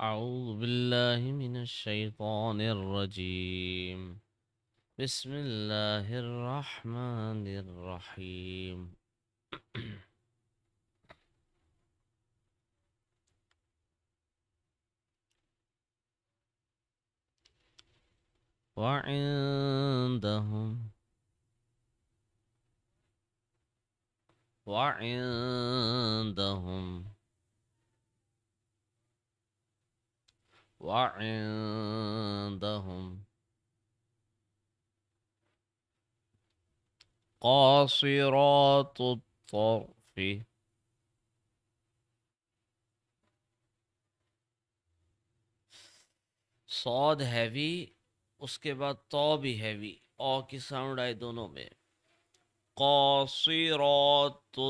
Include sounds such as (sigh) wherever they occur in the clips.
أعوذ بالله من الشيطان الرجيم بسم الله الرحمن الرحيم وعندهم وعندهم وعندهم قاصرات الطرف सौद हैवी उसके बाद तो भी हैवी औ की साउंड आए दोनों में कौसी रौत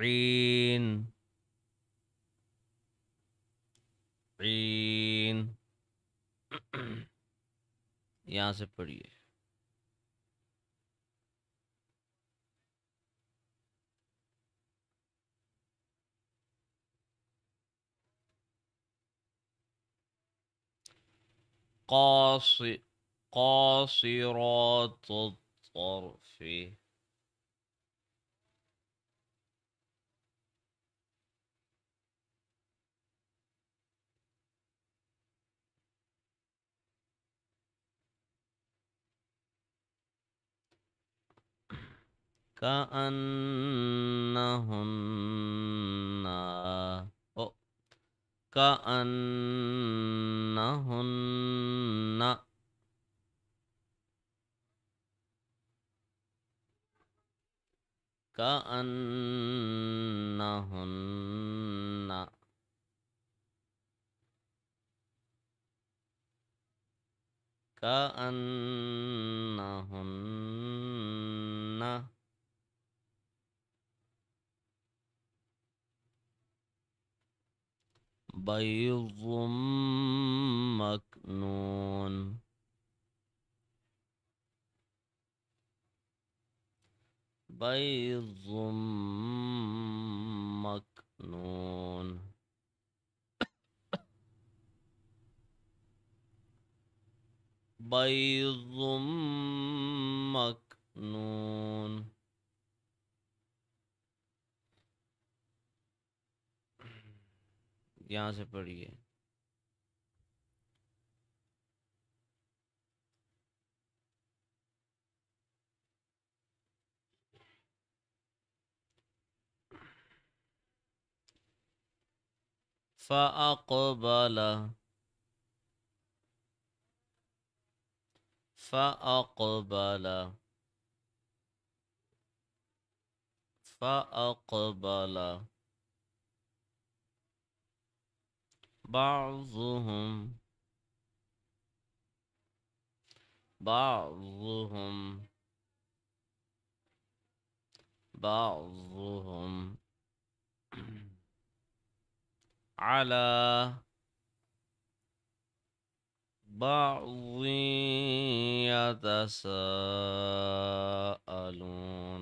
عين عين यहाँ से पढ़िए قاص قاصرات الطرف كأنهن كأنهن كأنهن كأنهن بيض مكنون بيض مكنون بيض مكنون یہاں سے پڑھئے فَأَقْبَلَ فَأَقْبَلَ فَأَقْبَلَ بعضهم بعضهم بعضهم على بعض يتساءلون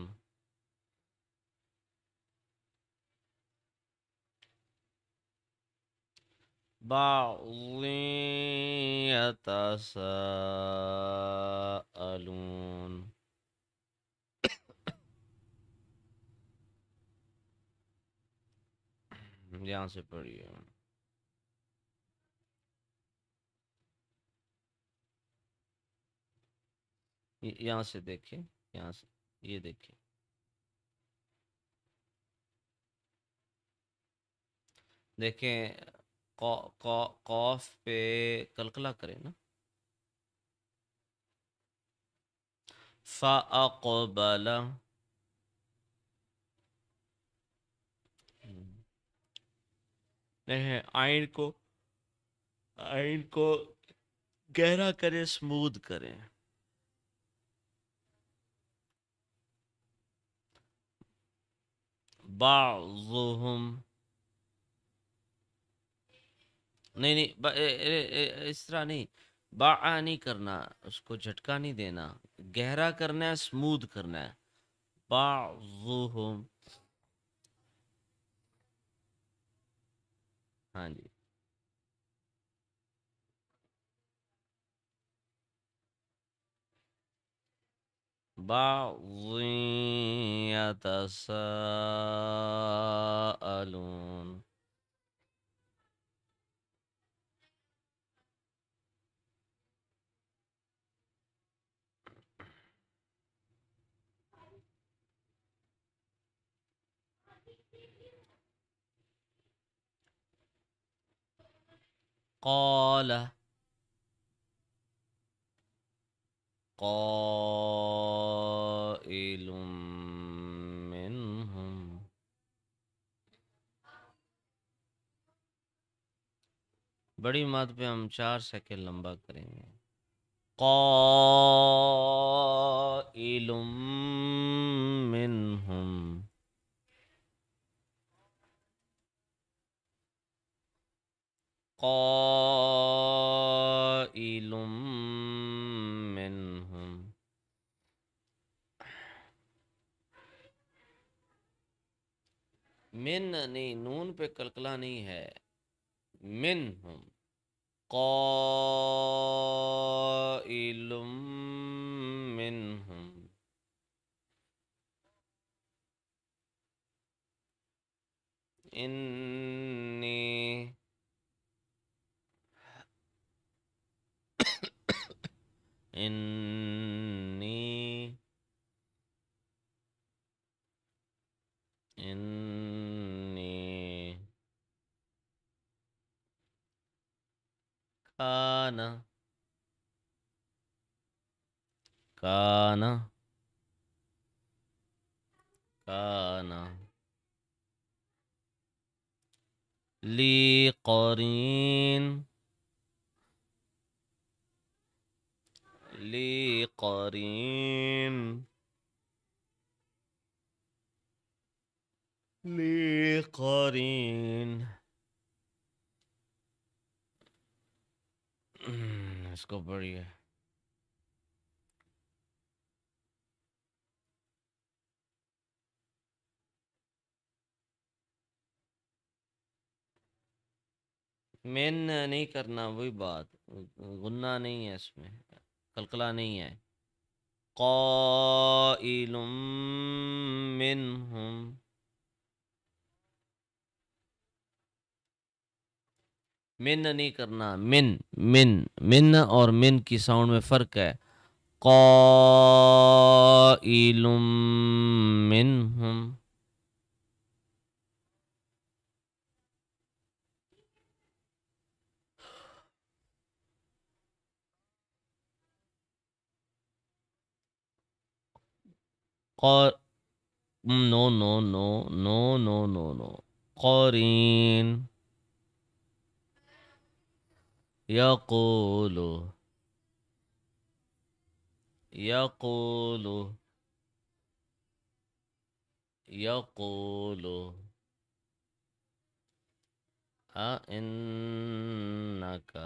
سلون (coughs) یہاں سے پڑھیے یہاں سے دیکھیں یہاں سے یہ دیکھیں دیکھیں قوف پہ کلکلا کرے نا کو نہیں آئین کو آئین کو گہرا کریں سمود کریں بعضهم نہیں نہیں اس طرح نہیں با نہیں کرنا اس کو جھٹکا نہیں دینا گہرا کرنا ہے اسموتھ کرنا ہے با ہاں جی با و قال قائل منهم بڑی مات پہ ہم چار سیکنڈ لمبا کریں گے قائل منهم قائل منهم من نہیں نون پہ کلکلا نہیں ہے منهم قائل منهم انی إني إني كان كان كان لي قرين لی قرین لی قرین کو بڑی ہے میں نہیں کرنا وہی بات گناہ نہیں ہے اس میں قلقلہ نہیں ہے قائل منہم من نہیں کرنا من من من اور من کی ساؤنڈ میں فرق ہے قائل منہم قار نو نو نو نو نو نو نو قارين يقول يقول يقول أئنك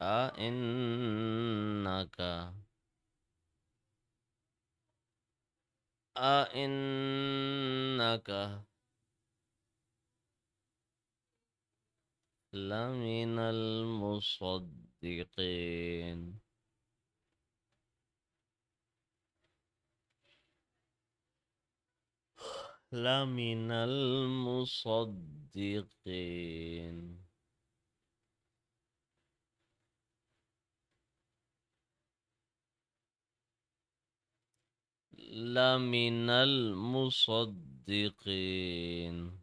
آه، أئنك آه، أئنك لمن المصدقين لمن المصدقين لمن المصدقين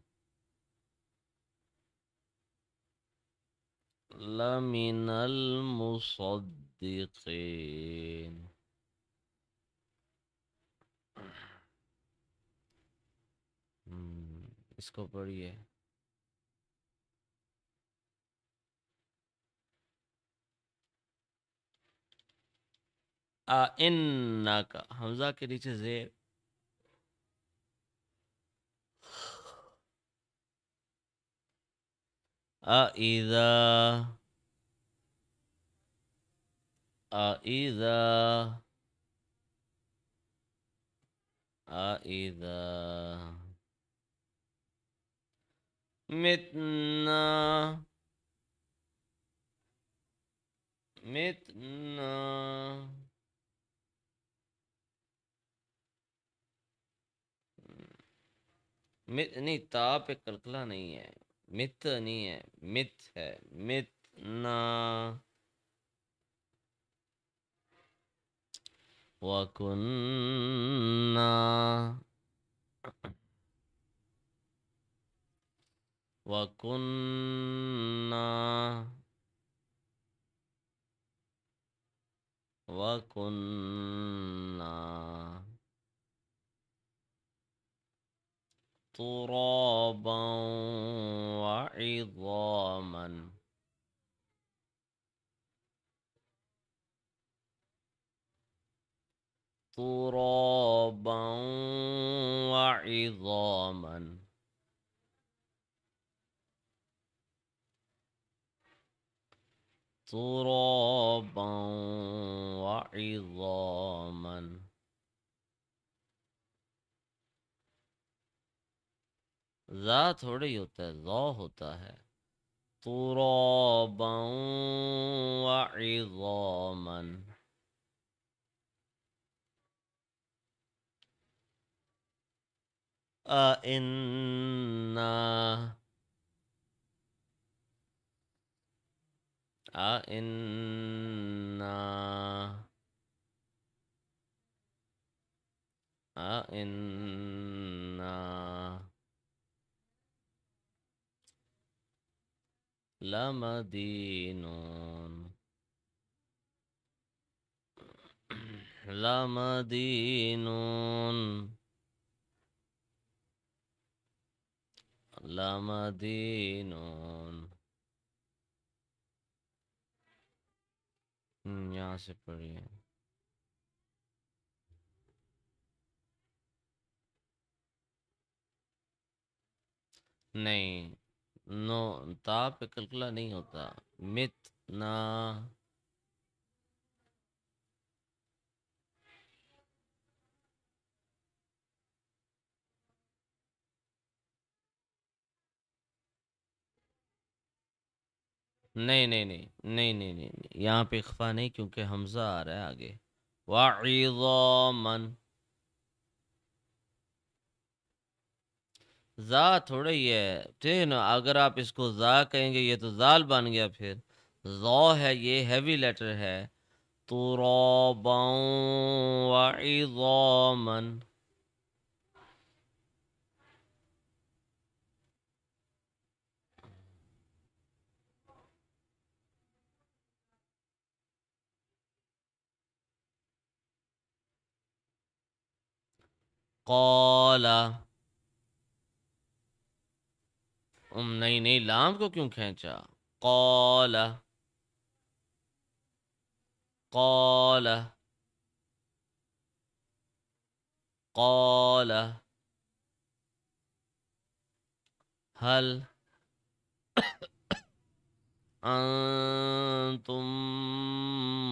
لمن المصدقين اس کو पढ़िए آه، انك حمزه کے نیچے اذا آه، اذا آه، اذا متنا متنا مت نہیں تا پہ کلکلا نہیں ہے مت نہیں ہے مت ہے مت نا وَكُنَّا وَكُنَّا وَكُنَّا ترابا وعظاما ترابا وعظاما ترابا وعظاما ذا تھوڑی ہوتا ہے ذا ہوتا ہے ترابا وعظاما أئنا أئنا أئنا مدینون مدینون مدین یہاں سے پڑھیے نہیں نو تا پہ کلکلا نہیں ہوتا مت نا نہیں نہیں نہیں نہیں نہیں نہیں یہاں پہ اخفا نہیں کیونکہ حمزہ آ رہا ہے آگے وَعِظَامًا ذا ہی ہے ٹھیک ہے نا اگر آپ اس کو زا کہیں گے یہ تو زال بن گیا پھر زا ہے یہ ہیوی لیٹر ہے قَالَ نہیں نہیں لام کو کیوں کھینچا قال قال قال هل انتم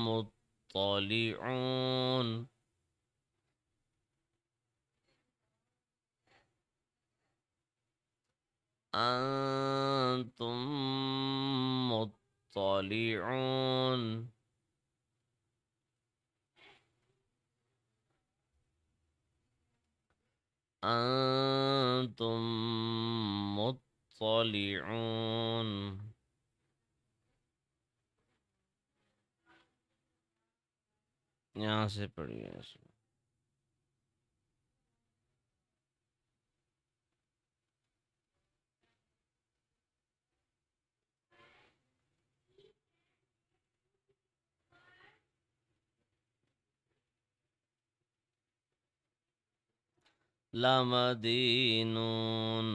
مطلعون أنتم مطلعون أنتم مطلعون यहाँ से पढ़िए لمدینون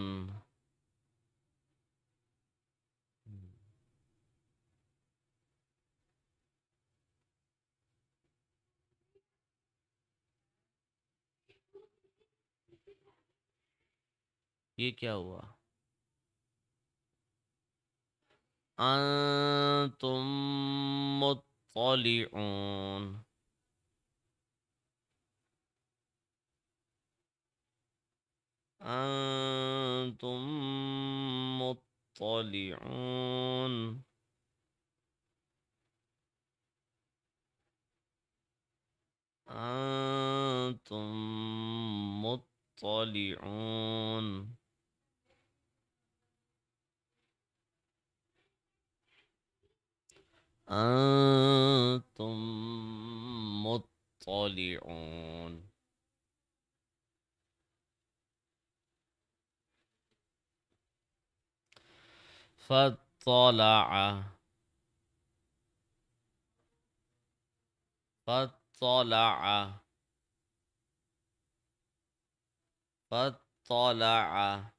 یہ کیا ہوا انتم مطلعون أنتم مطلعون أنتم مطلعون أنتم مطلعون فاطلع فاطلع فاطلع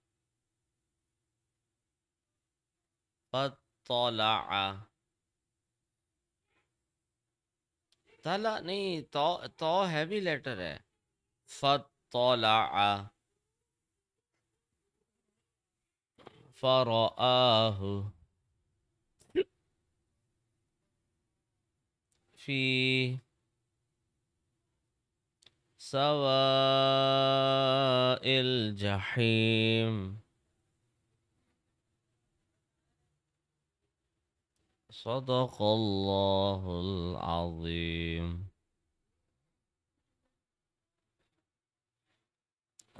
فاطلع تلا नहीं تو तो हैवी لیٹر ہے فاطلع فرآه في سواء الجحيم صدق الله العظيم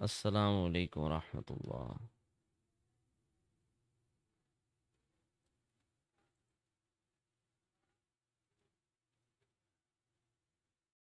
السلام عليكم ورحمة الله